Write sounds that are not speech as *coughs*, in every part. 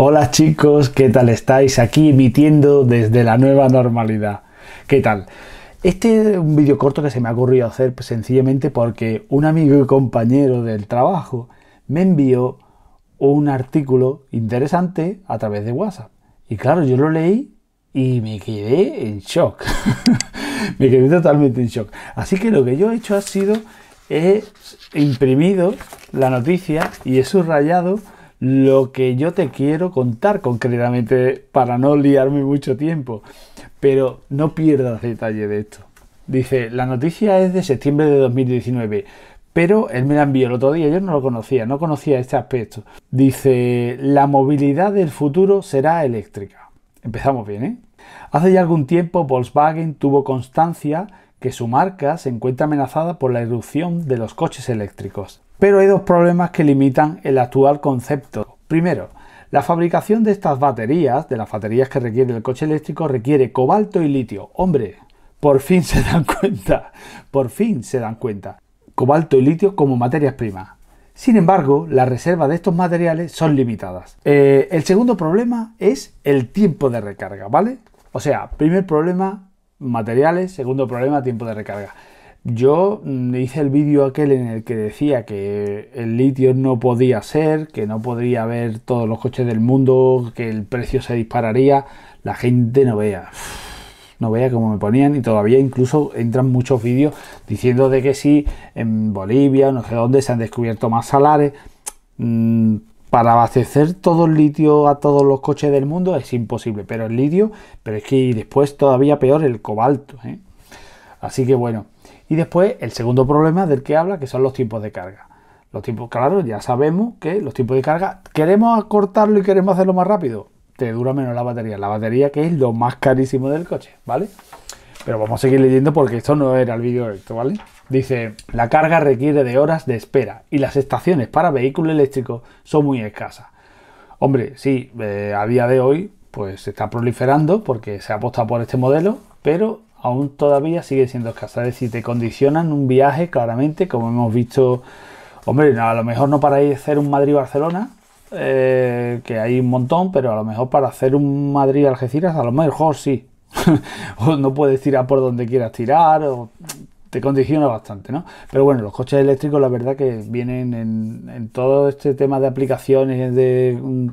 Hola chicos, ¿qué tal estáis? Aquí emitiendo desde la nueva normalidad. ¿Qué tal? Este es un vídeo corto que se me ha ocurrido hacer sencillamente porque un amigo y compañero del trabajo me envió un artículo interesante a través de WhatsApp. Y claro, yo lo leí y me quedé en shock. *laughs* me quedé totalmente en shock. Así que lo que yo he hecho ha sido he imprimido la noticia y he subrayado lo que yo te quiero contar concretamente para no liarme mucho tiempo. Pero no pierdas detalle de esto. Dice, la noticia es de septiembre de 2019, pero él me la envió el otro día, yo no lo conocía, no conocía este aspecto. Dice, la movilidad del futuro será eléctrica. Empezamos bien, ¿eh? Hace ya algún tiempo Volkswagen tuvo constancia que su marca se encuentra amenazada por la erupción de los coches eléctricos. Pero hay dos problemas que limitan el actual concepto. Primero, la fabricación de estas baterías, de las baterías que requiere el coche eléctrico, requiere cobalto y litio. Hombre, por fin se dan *laughs* cuenta, por fin se dan cuenta. Cobalto y litio como materias primas. Sin embargo, las reservas de estos materiales son limitadas. Eh, el segundo problema es el tiempo de recarga, ¿vale? O sea, primer problema, materiales, segundo problema, tiempo de recarga. Yo mm, hice el vídeo aquel en el que decía que el litio no podía ser, que no podría haber todos los coches del mundo, que el precio se dispararía. La gente no vea, no vea cómo me ponían y todavía incluso entran muchos vídeos diciendo de que sí, en Bolivia, no sé dónde, se han descubierto más salares. Mm, para abastecer todo el litio a todos los coches del mundo es imposible, pero el litio, pero es que después todavía peor el cobalto. ¿eh? Así que bueno, y después el segundo problema del que habla, que son los tiempos de carga. Los tiempos, claro, ya sabemos que los tiempos de carga, queremos acortarlo y queremos hacerlo más rápido, te dura menos la batería, la batería que es lo más carísimo del coche, ¿vale? Pero vamos a seguir leyendo porque esto no era el vídeo directo, ¿vale? Dice, la carga requiere de horas de espera y las estaciones para vehículos eléctricos son muy escasas. Hombre, sí, eh, a día de hoy pues se está proliferando porque se ha apostado por este modelo, pero aún todavía sigue siendo escasa. Es decir, te condicionan un viaje claramente, como hemos visto, hombre, a lo mejor no para ir a hacer un Madrid-Barcelona, eh, que hay un montón, pero a lo mejor para hacer un Madrid-Algeciras, a lo mejor sí, *laughs* o no puedes tirar por donde quieras tirar, o te condiciona bastante, ¿no? Pero bueno, los coches eléctricos la verdad que vienen en, todo este tema de aplicaciones, mm,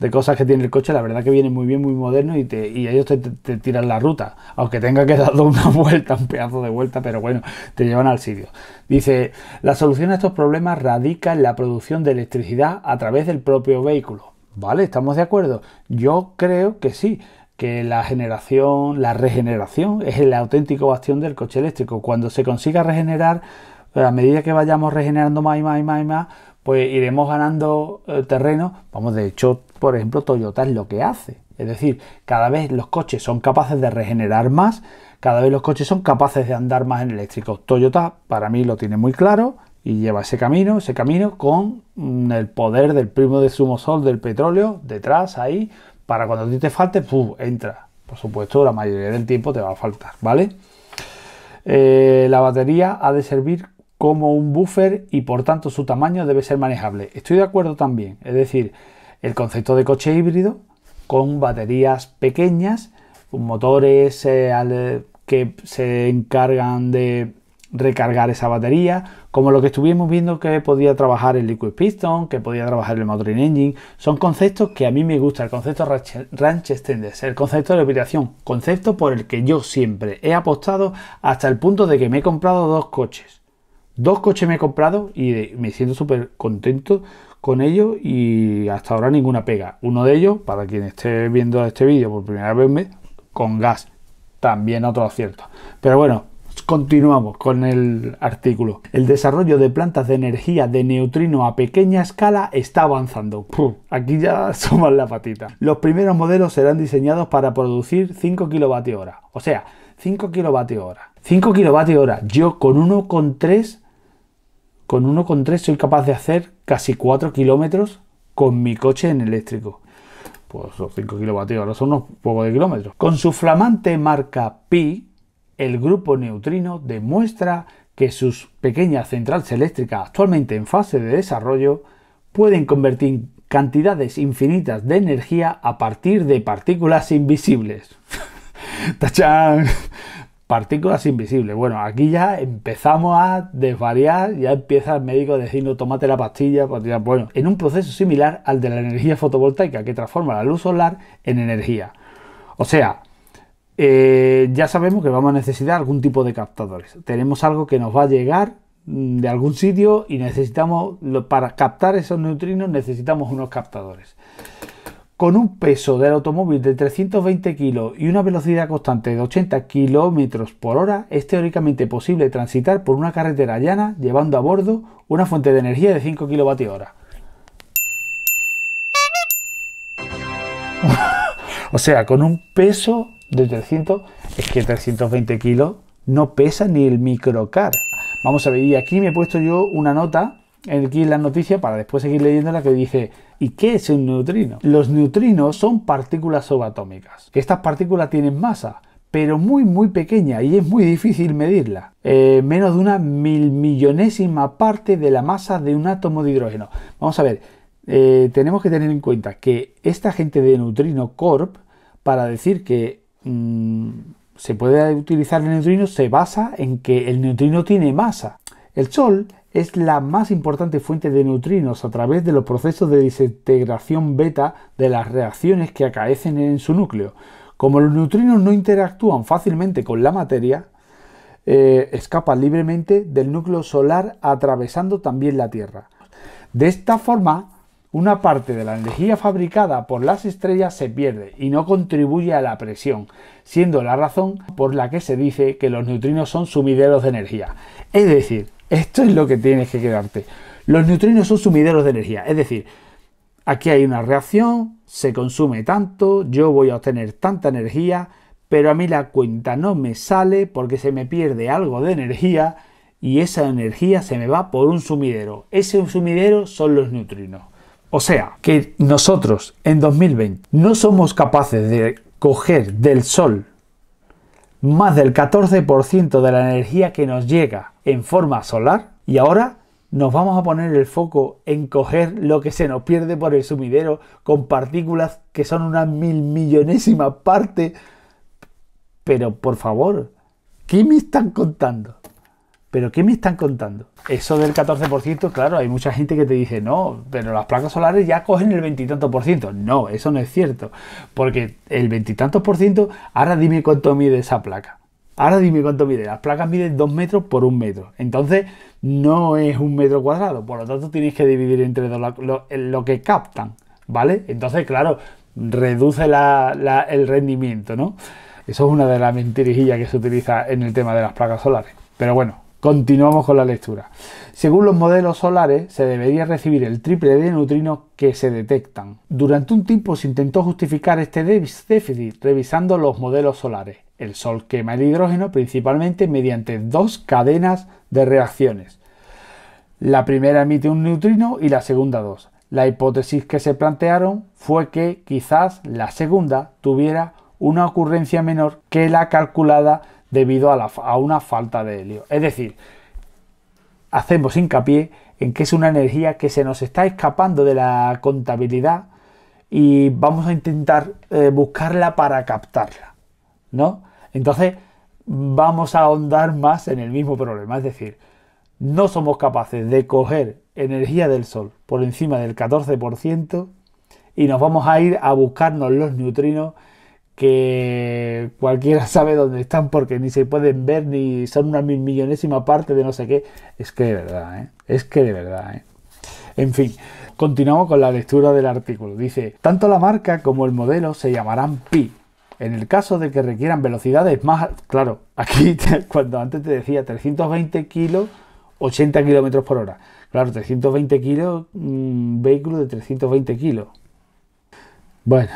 de, cosas que tiene el coche, la verdad que vienen muy bien, muy modernos y, ellos te, tiran la ruta, aunque tenga que *laughs* dar una vuelta, un pedazo de vuelta, pero bueno, te llevan al sitio. Dice, la solución a estos problemas radica en la producción de electricidad a través del propio vehículo. ¿Vale? ¿Estamos de acuerdo? Yo creo que sí que la generación, la regeneración es el auténtico bastión del coche eléctrico. Cuando se consiga regenerar, pues, a medida que vayamos regenerando más y más y más y más, pues iremos ganando eh, terreno. Vamos, de hecho, por ejemplo, Toyota es lo que hace. Es decir, cada vez los coches son capaces de regenerar más, cada vez los coches son capaces de andar más en eléctrico. Toyota para mí lo tiene muy claro y lleva ese camino, ese camino con mm, el poder del primo de sumo sol del petróleo detrás ahí para cuando a te falte, entra. Por supuesto, la mayoría del tiempo te va a faltar, ¿vale? Eh, la batería ha de servir como un buffer y por tanto su tamaño debe ser manejable. Estoy de acuerdo también, es decir, el concepto de coche híbrido con baterías pequeñas, motores eh, que se encargan de recargar esa batería, como lo que estuvimos viendo que podía trabajar el Liquid Piston, que podía trabajar el Motoring Engine, son conceptos que a mí me gusta, el concepto Ranch Extenders, el concepto de operación, concepto por el que yo siempre he apostado hasta el punto de que me he comprado dos coches. Dos coches me he comprado y me siento súper contento con ellos y hasta ahora ninguna pega. Uno de ellos, para quien esté viendo este vídeo por primera vez, con gas. También otro acierto. Pero bueno, Continuamos con el artículo. El desarrollo de plantas de energía de neutrino a pequeña escala está avanzando. aquí ya *laughs* somos la patita. Los primeros modelos serán diseñados para producir 5 kWh. O sea, 5 kWh. 5 kWh. Yo con 1,3 con 1,3 soy capaz de hacer casi 4 kilómetros con mi coche en eléctrico. Pues 5 kilovatios son unos pocos de kilómetros. Con su flamante marca Pi, el grupo neutrino demuestra que sus pequeñas centrales eléctricas actualmente en fase de desarrollo pueden convertir cantidades infinitas de energía a partir de partículas invisibles. *laughs* ¡Tachán! Partículas invisibles. Bueno, aquí ya empezamos a desvariar, ya empieza el médico diciendo tómate la pastilla, pastilla. Pues bueno, en un proceso similar al de la energía fotovoltaica que transforma la luz solar en energía. O sea, eh, ya sabemos que vamos a necesitar algún tipo de captadores. Tenemos algo que nos va a llegar mm, de algún sitio y necesitamos, para captar esos neutrinos necesitamos unos captadores. Con un peso del automóvil de 320 kilos y una velocidad constante de 80 kilómetros por hora, es teóricamente posible transitar por una carretera llana llevando a bordo una fuente de energía de 5 kilovatios *laughs* o sea, con un peso de 300 es que 320 kilos no pesa ni el microcar. Vamos a ver, y aquí me he puesto yo una nota aquí en la noticia para después seguir leyendo la que dice ¿y qué es un neutrino? Los neutrinos son partículas subatómicas. Estas partículas tienen masa, pero muy muy pequeña y es muy difícil medirla. Eh, menos de una mil millonésima parte de la masa de un átomo de hidrógeno. Vamos a ver, eh, tenemos que tener en cuenta que esta gente de Neutrino Corp, para decir que Mm, se puede utilizar el neutrino se basa en que el neutrino tiene masa. El Sol es la más importante fuente de neutrinos a través de los procesos de desintegración beta de las reacciones que acaecen en su núcleo. Como los neutrinos no interactúan fácilmente con la materia, eh, escapan libremente del núcleo solar atravesando también la Tierra. De esta forma, una parte de la energía fabricada por las estrellas se pierde y no contribuye a la presión, siendo la razón por la que se dice que los neutrinos son sumideros de energía. Es decir, esto es lo que tienes que quedarte. Los neutrinos son sumideros de energía, es decir, aquí hay una reacción, se consume tanto, yo voy a obtener tanta energía, pero a mí la cuenta no me sale porque se me pierde algo de energía y esa energía se me va por un sumidero. Ese sumidero son los neutrinos. O sea, que nosotros en 2020 no somos capaces de coger del sol más del 14% de la energía que nos llega en forma solar y ahora nos vamos a poner el foco en coger lo que se nos pierde por el sumidero con partículas que son una mil millonésima parte. Pero por favor, ¿qué me están contando? ¿Pero qué me están contando? Eso del 14%, claro, hay mucha gente que te dice, no, pero las placas solares ya cogen el veintitantos por ciento. No, eso no es cierto. Porque el veintitantos por ciento, ahora dime cuánto mide esa placa. Ahora dime cuánto mide. Las placas miden 2 metros por un metro. Entonces, no es un metro cuadrado. Por lo tanto, tienes que dividir entre dos lo, que captan. ¿Vale? Entonces, claro, reduce el rendimiento, ¿no? Eso es una de las mentirijillas que se utiliza en el tema de las placas solares. Pero bueno, Continuamos con la lectura. Según los modelos solares, se debería recibir el triple de neutrinos que se detectan. Durante un tiempo se intentó justificar este déficit revisando los modelos solares. El Sol quema el hidrógeno principalmente mediante dos cadenas de reacciones. La primera emite un neutrino y la segunda dos. La hipótesis que se plantearon fue que quizás la segunda tuviera una ocurrencia menor que la calculada debido a, una falta de helio. Es decir, hacemos hincapié en que es una energía que se nos está escapando de la contabilidad y vamos a intentar eh, buscarla para captarla, ¿no? Entonces vamos a ahondar más en el mismo problema, es decir, no somos capaces de coger energía del Sol por encima del 14% y nos vamos a ir a buscarnos los neutrinos que cualquiera *laughs* sabe dónde están porque ni se pueden ver ni son una mil millonésima parte de no sé qué. Es que de verdad, ¿eh? es que de verdad. ¿eh? En fin, continuamos con la lectura del artículo. Dice, tanto la marca como el modelo se llamarán Pi. En el caso de que requieran velocidades más, claro, aquí *laughs* cuando antes te decía 320 kilos, 80 kilómetros por hora. Claro, 320 kilos, mm, vehículo de 320 kilos. Bueno,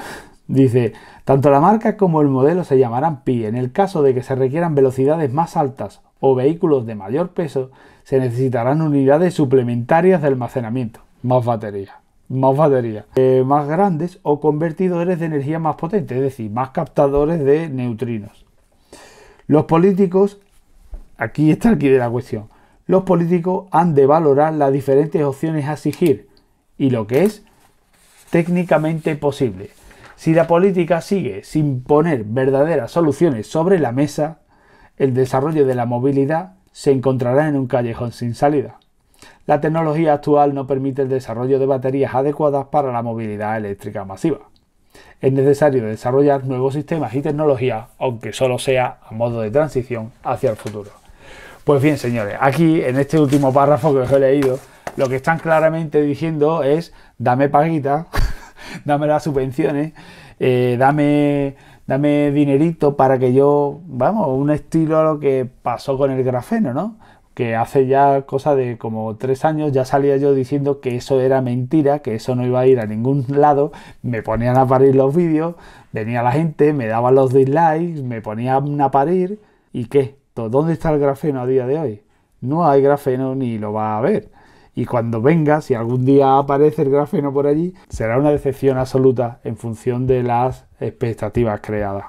Dice, tanto la marca como el modelo se llamarán Pi. En el caso de que se requieran velocidades más altas o vehículos de mayor peso, se necesitarán unidades suplementarias de almacenamiento. Más baterías, Más batería. Eh, más grandes o convertidores de energía más potente, es decir, más captadores de neutrinos. Los políticos, aquí está aquí de la cuestión, los políticos han de valorar las diferentes opciones a exigir y lo que es técnicamente posible si la política sigue sin poner verdaderas soluciones sobre la mesa, el desarrollo de la movilidad se encontrará en un callejón sin salida. La tecnología actual no permite el desarrollo de baterías adecuadas para la movilidad eléctrica masiva. Es necesario desarrollar nuevos sistemas y tecnologías, aunque solo sea a modo de transición hacia el futuro. Pues bien, señores, aquí en este último párrafo que os he leído, lo que están claramente diciendo es, dame paguita, *laughs* dame las subvenciones, eh, dame, dame dinerito para que yo, vamos, un estilo a lo que pasó con el grafeno, ¿no? que hace ya cosa de como tres años ya salía yo diciendo que eso era mentira, que eso no iba a ir a ningún lado, me ponían a parir los vídeos, venía la gente, me daban los dislikes, me ponían a parir y qué, pues, ¿dónde está el grafeno a día de hoy? No hay grafeno ni lo va a haber. Y cuando venga, si algún día aparece el grafeno por allí, será una decepción absoluta en función de las expectativas creadas.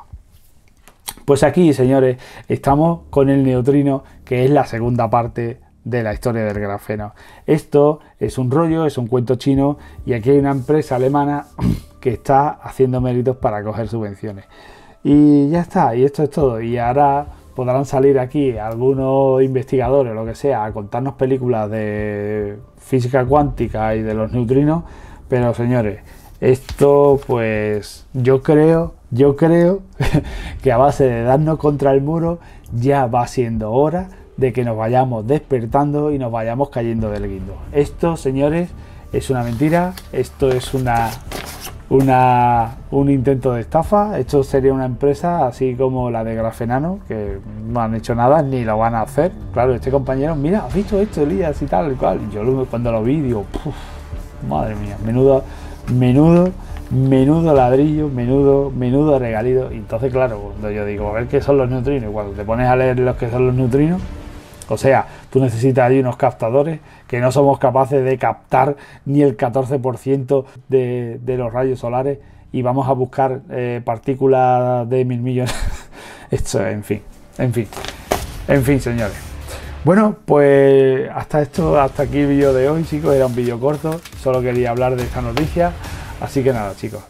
Pues aquí, señores, estamos con el neutrino, que es la segunda parte de la historia del grafeno. Esto es un rollo, es un cuento chino y aquí hay una empresa alemana *coughs* que está haciendo méritos para coger subvenciones. Y ya está, y esto es todo. Y ahora podrán salir aquí algunos investigadores, lo que sea, a contarnos películas de física cuántica y de los neutrinos, pero señores, esto pues yo creo, yo creo *laughs* que a base de darnos contra el muro ya va siendo hora de que nos vayamos despertando y nos vayamos cayendo del guindo. Esto, señores, es una mentira, esto es una un intento de estafa. Esto sería una empresa así como la de Grafenano, que no han hecho nada ni lo van a hacer. Claro, este compañero, mira, has visto esto, Elías y tal cual. yo cuando lo vi digo, Puf, madre mía, menudo, menudo, menudo ladrillo, menudo, menudo regalido. entonces, claro, cuando yo digo, a ver qué son los neutrinos, cuando te pones a leer los que son los neutrinos, o sea, tú necesitas ahí unos captadores que no somos capaces de captar ni el 14% de, los rayos solares y vamos a buscar eh, partículas de mil millones. *laughs* Esto, en fin, en fin, en fin, señores. Bueno, pues hasta esto, hasta aquí el vídeo de hoy, chicos. Era un vídeo corto, solo quería hablar de esta noticia. Así que nada, chicos.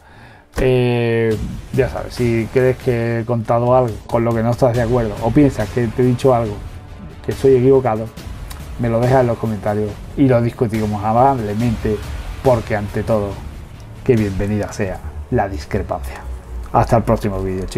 Eh, ya sabes, si crees que he contado algo con lo que no estás de acuerdo o piensas que te he dicho algo que soy equivocado, me lo deja en los comentarios y lo discutimos amablemente porque ante todo, que bienvenida sea la discrepancia. Hasta el próximo vídeo, chicos.